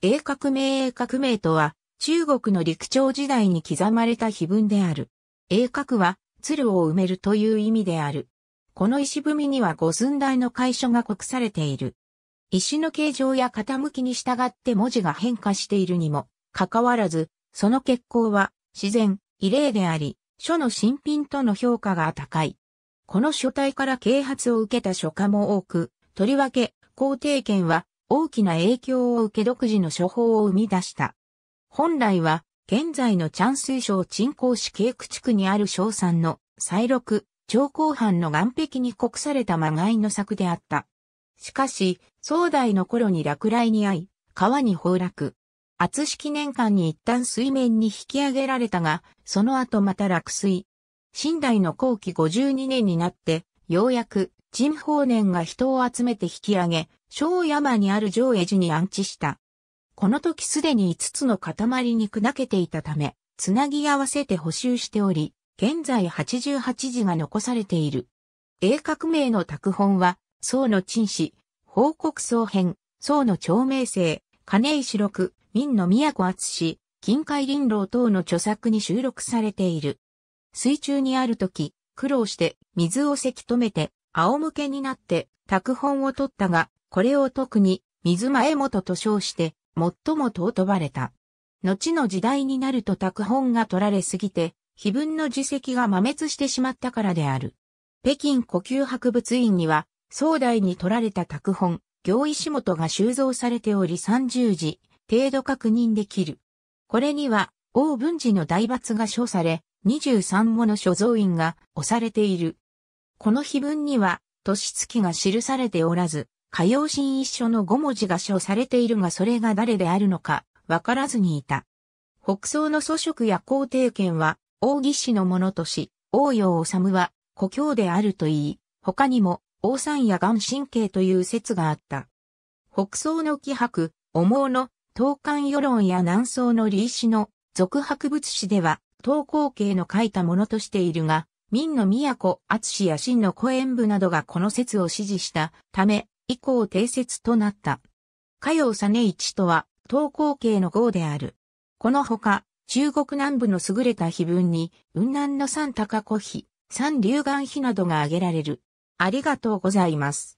英革命英革命とは、中国の陸朝時代に刻まれた碑文である。英革は、鶴を埋めるという意味である。この石踏みには五寸大の楷書が刻されている。石の形状や傾きに従って文字が変化しているにも、かかわらず、その血行は、自然、異例であり、書の新品との評価が高い。この書体から啓発を受けた書家も多く、とりわけ、皇帝権は、大きな影響を受け独自の処方を生み出した。本来は、現在のチャンス省鎮江市渓区地区にある小山の再録、長江藩の岸壁に刻されたまがいの作であった。しかし、壮大の頃に落雷に遭い、川に崩落。厚式年間に一旦水面に引き上げられたが、その後また落水。新代の後期52年になって、ようやく、陳法年が人を集めて引き上げ、小山にある上絵寺に安置した。この時すでに5つの塊に砕けていたため、つなぎ合わせて補修しており、現在88字が残されている。英革命の拓本は、宋の陳氏、報告総編、宋の長明生、金石六、民の都厚氏、近海林老等の著作に収録されている。水中にある時、苦労して水をせき止めて、仰向けになって、拓本を取ったが、これを特に水前元と称して最も尊ばれた。後の時代になると拓本が取られすぎて、碑文の自石が摩滅してしまったからである。北京呼吸博物院には、宋代に取られた拓本、行石元が収蔵されており30字程度確認できる。これには、王文治の大罰が書され、23もの所蔵院が押されている。この碑文には、年月が記されておらず、歌謡新一書の5文字が書されているがそれが誰であるのか、わからずにいた。北宋の祖職や皇帝権は、王義氏のものとし、王陽治は、故郷であるといい、他にも、王三や岩神経という説があった。北宋の気迫、お毛の、東韓世論や南宋の李氏の、俗博物史では、東光景の書いたものとしているが、民の都、厚や真の公演部などがこの説を支持したため、以降定説となった。火曜実一とは、東高系の号である。このほか、中国南部の優れた碑文に、雲南の三高古碑、三龍岩碑などが挙げられる。ありがとうございます。